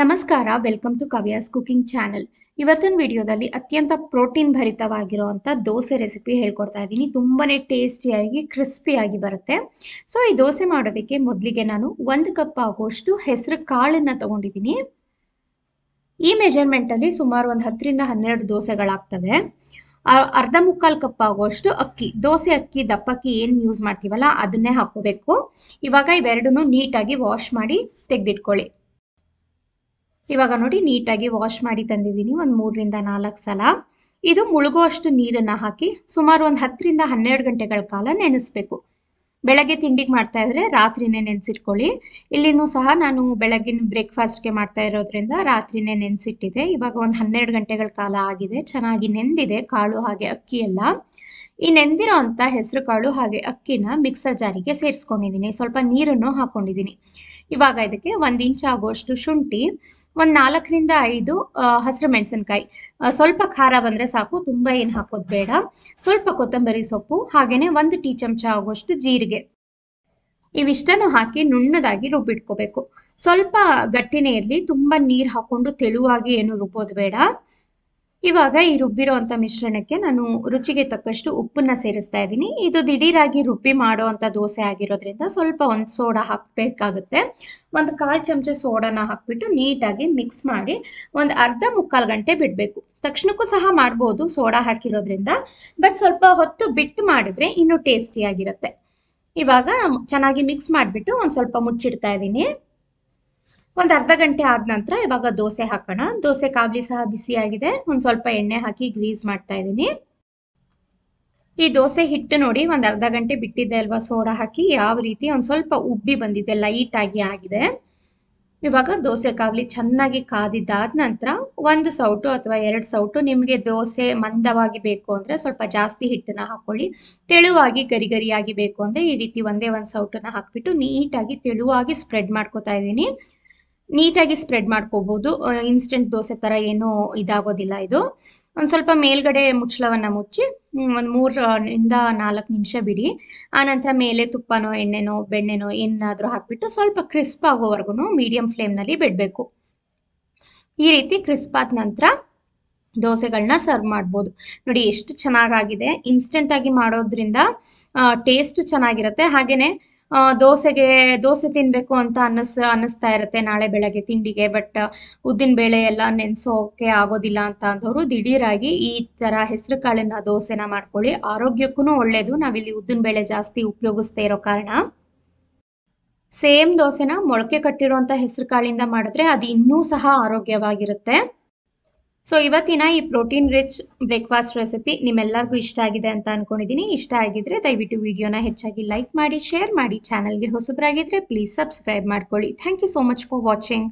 ನಮಸ್ಕಾರ welcome to Kavya's cooking channel ಇವತ್ತಿನ ವಿಡಿಯೋದಲ್ಲಿ ಅತ್ಯಂತ ಪ್ರೋಟೀನ್ ಭರಿತವಾಗಿರುವಂಥ ದೋಸೆ ರೆಸಿಪಿ ಹೇಳ್ಕೊಡ್ತಾ ಇದ್ದೀನಿ ತುಂಬಾ ಟೇಸ್ಟಿಯಾಗಿ ಕ್ರಿಸ್ಪಿಯಾಗಿ ಬರುತ್ತೆ ಸೊ ಈ ದೋಸೆ ಮಾಡೋದಕ್ಕೆ ಮೊದಲಿಗೆ ನಾನು ಒಂದು ಕಪ್ ಆಗುವಷ್ಟು ಹೆಸರು ಕಾಳನ್ನು ತಗೊಂಡಿದ್ದೀನಿ ಈ ಮೆಜರ್ಮೆಂಟಲ್ಲಿ ಸುಮಾರು ಒಂದು ಹತ್ತರಿಂದ ಹನ್ನೆರಡು ದೋಸೆಗಳಾಗ್ತವೆ ಅರ್ಧ ಮುಕ್ಕಾಲು ಕಪ್ ಆಗುವಷ್ಟು ಅಕ್ಕಿ ದೋಸೆ ಅಕ್ಕಿ ದಪ್ಪಕ್ಕಿ ಏನು ಯೂಸ್ ಮಾಡ್ತೀವಲ್ಲ ಅದನ್ನೇ ಹಾಕೋಬೇಕು ಇವಾಗ ಇವೆರಡನ್ನೂ ನೀಟಾಗಿ ವಾಶ್ ಮಾಡಿ ತೆಗೆದಿಟ್ಕೊಳ್ಳಿ ಇವಾಗ ನೋಡಿ ನೀಟಾಗಿ ವಾಶ್ ಮಾಡಿ ತಂದಿದ್ದೀನಿ ಒಂದು ಮೂರರಿಂದ ನಾಲ್ಕು ಸಲ ಇದು ಮುಳುಗುವಷ್ಟು ನೀರನ್ನು ಹಾಕಿ ಸುಮಾರು ಒಂದು ಹತ್ತರಿಂದ ಹನ್ನೆರಡು ಗಂಟೆಗಳ ಕಾಲ ನೆನೆಸ್ಬೇಕು ಬೆಳಗ್ಗೆ ತಿಂಡಿಗೆ ಮಾಡ್ತಾ ಇದ್ರೆ ರಾತ್ರಿನೇ ನೆನೆಸಿಟ್ಕೊಳ್ಳಿ ಇಲ್ಲಿನೂ ಸಹ ನಾನು ಬೆಳಗಿನ ಬ್ರೇಕ್ಫಾಸ್ಟ್ಗೆ ಮಾಡ್ತಾ ಇರೋದ್ರಿಂದ ರಾತ್ರಿನೇ ನೆನೆಸಿಟ್ಟಿದೆ ಇವಾಗ ಒಂದು ಹನ್ನೆರಡು ಗಂಟೆಗಳ ಕಾಲ ಆಗಿದೆ ಚೆನ್ನಾಗಿ ನೆಂದಿದೆ ಕಾಳು ಹಾಗೆ ಅಕ್ಕಿ ಎಲ್ಲ ಈ ನೆಂದಿರೋ ಅಂತ ಹೆಸರು ಕಾಳು ಹಾಗೆ ಅಕ್ಕಿನ ಮಿಕ್ಸರ್ ಜಾರಿಗೆ ಸೇರಿಸ್ಕೊಂಡಿದ್ದೀನಿ ಸ್ವಲ್ಪ ನೀರನ್ನು ಹಾಕೊಂಡಿದ್ದೀನಿ ಇವಾಗ ಇದಕ್ಕೆ ಒಂದು ಇಂಚ್ ಆಗುವಷ್ಟು ಶುಂಠಿ ಒಂದ್ ನಾಲ್ಕರಿಂದ ಐದು ಹಸಿರು ಮೆಣಸಿನ್ಕಾಯಿ ಸ್ವಲ್ಪ ಖಾರ ಬಂದ್ರೆ ಸಾಕು ತುಂಬಾ ಏನು ಹಾಕೋದ್ ಬೇಡ ಸ್ವಲ್ಪ ಕೊತ್ತಂಬರಿ ಸೊಪ್ಪು ಹಾಗೇನೆ ಒಂದು ಟೀ ಚಮಚ ಆಗುವಷ್ಟು ಜೀರಿಗೆ ಇವಿಷ್ಟನ್ನು ಹಾಕಿ ನುಣ್ಣದಾಗಿ ರುಬ್ಬಿಟ್ಕೋಬೇಕು ಸ್ವಲ್ಪ ಗಟ್ಟಿನೆಯಲ್ಲಿ ತುಂಬಾ ನೀರ್ ಹಾಕೊಂಡು ತೆಳುವಾಗಿ ಏನು ರುಬ್ಬೋದ್ ಬೇಡ ಇವಾಗ ಈ ರುಬ್ಬಿರೋ ಅಂಥ ಮಿಶ್ರಣಕ್ಕೆ ನಾನು ರುಚಿಗೆ ತಕ್ಕಷ್ಟು ಉಪ್ಪನ್ನ ಸೇರಿಸ್ತಾ ಇದ್ದೀನಿ ಇದು ದಿಢೀರಾಗಿ ರುಬ್ಬಿ ಮಾಡೋ ದೋಸೆ ಆಗಿರೋದ್ರಿಂದ ಸ್ವಲ್ಪ ಒಂದು ಸೋಡಾ ಹಾಕಬೇಕಾಗುತ್ತೆ ಒಂದು ಕಾಲು ಚಮಚ ಸೋಡಾನ ಹಾಕ್ಬಿಟ್ಟು ನೀಟಾಗಿ ಮಿಕ್ಸ್ ಮಾಡಿ ಒಂದು ಅರ್ಧ ಮುಕ್ಕಾಲು ಗಂಟೆ ಬಿಡಬೇಕು ತಕ್ಷಣಕ್ಕೂ ಸಹ ಮಾಡ್ಬೋದು ಸೋಡಾ ಹಾಕಿರೋದ್ರಿಂದ ಬಟ್ ಸ್ವಲ್ಪ ಹೊತ್ತು ಬಿಟ್ಟು ಮಾಡಿದ್ರೆ ಇನ್ನೂ ಟೇಸ್ಟಿಯಾಗಿರುತ್ತೆ ಇವಾಗ ಚೆನ್ನಾಗಿ ಮಿಕ್ಸ್ ಮಾಡಿಬಿಟ್ಟು ಒಂದು ಸ್ವಲ್ಪ ಮುಚ್ಚಿಡ್ತಾ ಇದ್ದೀನಿ ಒಂದ್ ಅರ್ಧ ಗಂಟೆ ಆದ ನಂತರ ಇವಾಗ ದೋಸೆ ಹಾಕೋಣ ದೋಸೆ ಕಾಬ್ಲಿ ಸಹ ಬಿಸಿಯಾಗಿದೆ ಒಂದು ಸ್ವಲ್ಪ ಎಣ್ಣೆ ಹಾಕಿ ಗ್ರೀಸ್ ಮಾಡ್ತಾ ಇದ್ದೀನಿ ಈ ದೋಸೆ ಹಿಟ್ಟು ನೋಡಿ ಒಂದು ಅರ್ಧ ಗಂಟೆ ಬಿಟ್ಟಿದ್ದೆ ಅಲ್ವಾ ಸೋಡಾ ಹಾಕಿ ಯಾವ ರೀತಿ ಒಂದ್ ಸ್ವಲ್ಪ ಉಬ್ಬಿ ಬಂದಿದೆ ಲೈಟ್ ಆಗಿ ಆಗಿದೆ ಇವಾಗ ದೋಸೆ ಕಾವಲಿ ಚೆನ್ನಾಗಿ ಕಾದಿದ್ದಾದ ನಂತರ ಒಂದು ಸೌಟು ಅಥವಾ ಎರಡು ಸೌಟು ನಿಮಗೆ ದೋಸೆ ಮಂದವಾಗಿ ಬೇಕು ಅಂದ್ರೆ ಸ್ವಲ್ಪ ಜಾಸ್ತಿ ಹಿಟ್ಟನ್ನ ಹಾಕೊಳ್ಳಿ ತೆಳುವಾಗಿ ಗರಿ ಗರಿಯಾಗಿ ಬೇಕು ಅಂದ್ರೆ ಈ ರೀತಿ ಒಂದೇ ಒಂದು ಸೌಟನ್ನ ಹಾಕ್ಬಿಟ್ಟು ನೀಟಾಗಿ ತೆಳುವಾಗಿ ಸ್ಪ್ರೆಡ್ ಮಾಡ್ಕೋತಾ ಇದ್ದೀನಿ ನೀಟಾಗಿ ಸ್ಪ್ರೆಡ್ ಮಾಡ್ಕೋಬಹುದು ಇನ್ಸ್ಟೆಂಟ್ ದೋಸೆ ತರ ಏನು ಇದಾಗೋದಿಲ್ಲ ಇದು ಒಂದ್ ಸ್ವಲ್ಪ ಮೇಲ್ಗಡೆ ಮುಚ್ಚಳವನ್ನ ಮುಚ್ಚಿ ಒಂದು ಮೂರರಿಂದ ನಾಲ್ಕು ನಿಮಿಷ ಬಿಡಿ ಆನಂತರ ಮೇಲೆ ತುಪ್ಪನೋ ಎಣ್ಣೆನೋ ಬೆಣ್ಣೆನೋ ಏನಾದ್ರೂ ಹಾಕ್ಬಿಟ್ಟು ಸ್ವಲ್ಪ ಕ್ರಿಸ್ಪ್ ಆಗೋವರೆಗೂ ಮೀಡಿಯಂ ಫ್ಲೇಮ್ ನಲ್ಲಿ ಬಿಡಬೇಕು ಈ ರೀತಿ ಕ್ರಿಸ್ಪ್ ಆದ ನಂತರ ದೋಸೆಗಳನ್ನ ಸರ್ವ್ ಮಾಡ್ಬೋದು ನೋಡಿ ಎಷ್ಟು ಚೆನ್ನಾಗಾಗಿದೆ ಇನ್ಸ್ಟೆಂಟ್ ಆಗಿ ಮಾಡೋದ್ರಿಂದ ಟೇಸ್ಟ್ ಚೆನ್ನಾಗಿರುತ್ತೆ ಹಾಗೇನೆ ದೋಸೆಗೆ ದೋಸೆ ತಿನ್ಬೇಕು ಅಂತ ಅನ್ನಿಸ್ ಅನ್ನಿಸ್ತಾ ಇರುತ್ತೆ ನಾಳೆ ಬೆಳಗ್ಗೆ ತಿಂಡಿಗೆ ಬಟ್ ಉದ್ದಿನ ಬೇಳೆ ಎಲ್ಲ ನೆನ್ಸೋಕೆ ಆಗೋದಿಲ್ಲ ಅಂತ ಅಂದವರು ದಿಢೀರಾಗಿ ಈ ತರ ಹೆಸರು ಕಾಳಿನ ದೋಸೆನ ಮಾಡ್ಕೊಳ್ಳಿ ಆರೋಗ್ಯಕ್ಕೂ ಒಳ್ಳೇದು ನಾವಿಲ್ಲಿ ಉದ್ದಿನ ಬೇಳೆ ಜಾಸ್ತಿ ಉಪಯೋಗಿಸ್ತಾ ಇರೋ ಕಾರಣ ಸೇಮ್ ದೋಸೆನ ಮೊಳಕೆ ಕಟ್ಟಿರುವಂತ ಹೆಸರು ಕಾಳಿಂದ ಮಾಡಿದ್ರೆ ಅದು ಇನ್ನೂ ಸಹ ಆರೋಗ್ಯವಾಗಿರುತ್ತೆ ಸೊ ಇವತ್ತಿನ ಈ ಪ್ರೋಟೀನ್ ರಿಚ್ ಬ್ರೇಕ್ಫಾಸ್ಟ್ ರೆಸಿಪಿ ನಿಮ್ಮೆಲ್ಲರಿಗೂ ಇಷ್ಟ ಆಗಿದೆ ಅಂತ ಅನ್ಕೊಂಡಿದ್ದೀನಿ ಇಷ್ಟ ಆಗಿದ್ರೆ ದಯವಿಟ್ಟು ವಿಡಿಯೋನ ಹೆಚ್ಚಾಗಿ ಲೈಕ್ ಮಾಡಿ ಶೇರ್ ಮಾಡಿ ಚಾನಲ್ಗೆ ಹೊಸಬರಾಗಿದ್ರೆ ಪ್ಲೀಸ್ ಸಬ್ಸ್ಕ್ರೈಬ್ ಮಾಡ್ಕೊಳ್ಳಿ thank you so much for watching